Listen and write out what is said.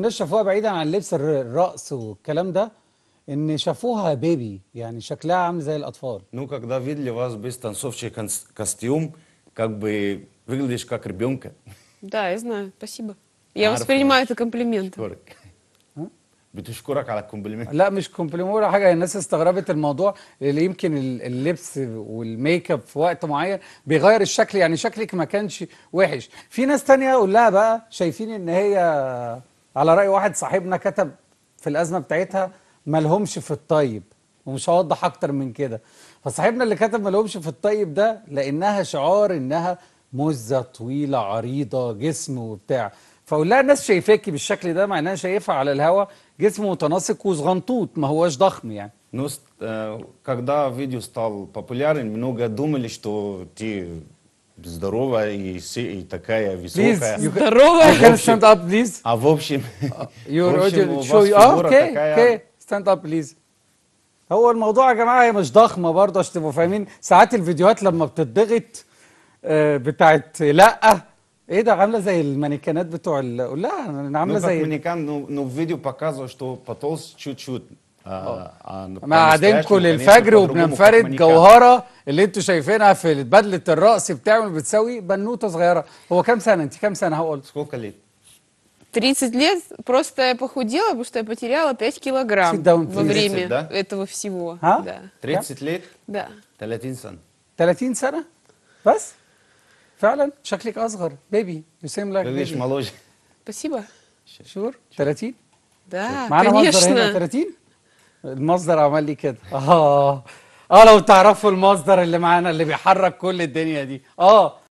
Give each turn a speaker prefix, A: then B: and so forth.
A: الناس شافوها بعيدا عن لبس الرقص والكلام ده ان شافوها بيبي يعني شكلها عامل زي الاطفال Ну, когда видели вас без танцовщик конс- костюм, как бы выглядишь как ребенка. Да, я знаю, спасибо. Я воспринимаю это комплиментом. بتشكرك على الكومبليمنت لا مش كومبليمنت ولا حاجه الناس استغربت الموضوع اللي يمكن اللبس والميك اب في وقت معين بيغير الشكل يعني شكلك ما كانش وحش في ناس تانية اقول لها بقى شايفين ان هي على رأي واحد صاحبنا كتب في الأزمة بتاعتها مالهمش في الطيب ومش هوضح أكتر من كده فصاحبنا اللي كتب مالهمش في الطيب ده لأنها شعار إنها مزة طويلة عريضة جسم وبتاع فأقول لها الناس شايفاكي بالشكل ده مع إنها شايفها على الهوا جسم متناسق وصغنطوط ما هواش ضخم يعني Ну, когда видео стал популярен, много думали, что ты здоровая и, и такая высокая. Здоровая. Can stand up, please. А в общем, you ready to show you? Oh, okay, okay. Stand up, please. هو الموضوع يا جماعه مش ضخمه برضه عشان تبقوا فاهمين ساعات الفيديوهات لما بتضغط آه، بتاعت لا ايه ده عامله زي المانيكانات بتوع لا عامله زي المانيكان نو فيديو показывал что потолс чуть-чуть آه, آه، مع عدمكم للفجر وبننفرد جوهره اللي انتوا شايفينها في بدله الراس بتعمل بتسوي بنوته صغيره هو كام سنه انت كام سنه هقول سكوكا лет 30 лет просто я похудела, потому что я потеряла 5 килограмм во время да? этого всего. А? Да. 30 лет? Да. 30 сан. 30 سنة؟ بس؟ فعلا شكلك أصغر. بيبي. You seem like baby. Спасибо. Шур, 30? Да, معانا конечно. 30? المصدر عمل لي كده اه اه لو تعرفوا المصدر اللي معانا اللي بيحرك كل الدنيا دي اه